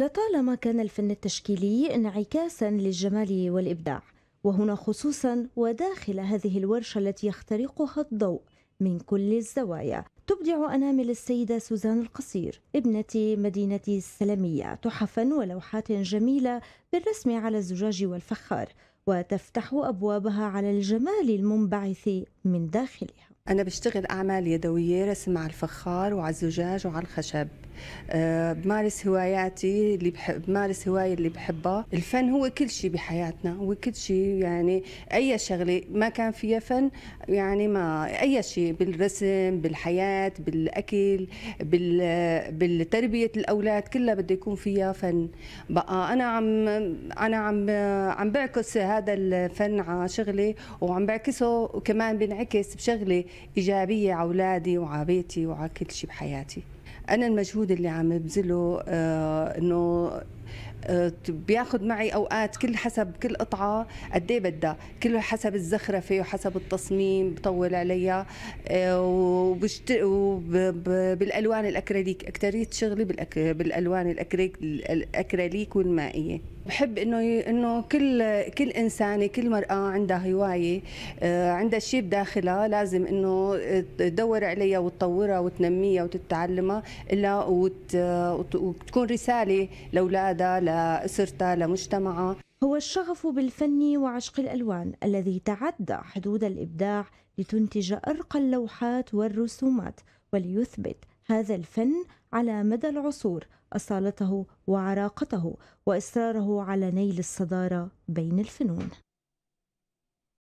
لطالما كان الفن التشكيلي انعكاسا للجمال والإبداع وهنا خصوصا وداخل هذه الورشة التي يخترقها الضوء من كل الزوايا تبدع أنامل السيدة سوزان القصير ابنة مدينة السلمية تحفا ولوحات جميلة بالرسم على الزجاج والفخار وتفتح أبوابها على الجمال المنبعث من داخلها أنا بشتغل أعمال يدوية رسم على الفخار وعلى الزجاج وعلى الخشب آه، بمارس هواياتي اللي بحب بمارس هواية اللي بحبها الفن هو كل شيء بحياتنا وكل شيء يعني أي شغلة ما كان فيها فن يعني ما أي شيء بالرسم بالحياة بالأكل بال بالتربية الأولاد كلها بده يكون فيها فن بقى أنا عم أنا عم عم بعكس هذا الفن على شغلي وعم بعكسه وكمان بنعكس بشغلي إيجابية على أولادي بيتي وعلى كل شيء بحياتي انا المجهود اللي عم ببذله آه انه آه، بياخذ معي اوقات كل حسب كل قطعه قد ايه بدها كل حسب الزخرفه وحسب التصميم بطول عليها آه، وبشت... بالالوان الاكريليك اكثريه شغلي بالأك... بالالوان الأكريك... الاكريليك والمائيه بحب انه ي... انه كل كل انسانه كل مراه عندها هوايه آه، عندها شيء بداخلها لازم انه تدور عليها وتطورها وتنميها وتتعلمها السنه الا وتكون رساله لاولادها لاسرتها لمجتمعها هو الشغف بالفن وعشق الالوان الذي تعدى حدود الابداع لتنتج ارقى اللوحات والرسومات وليثبت هذا الفن على مدى العصور اصالته وعراقته واصراره على نيل الصداره بين الفنون